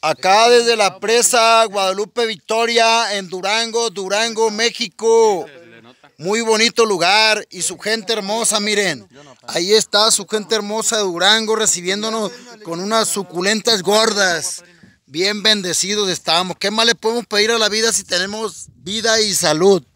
Acá desde la presa Guadalupe Victoria en Durango, Durango, México. Muy bonito lugar y su gente hermosa, miren. Ahí está su gente hermosa de Durango recibiéndonos con unas suculentas gordas. Bien bendecidos estamos. ¿Qué más le podemos pedir a la vida si tenemos vida y salud?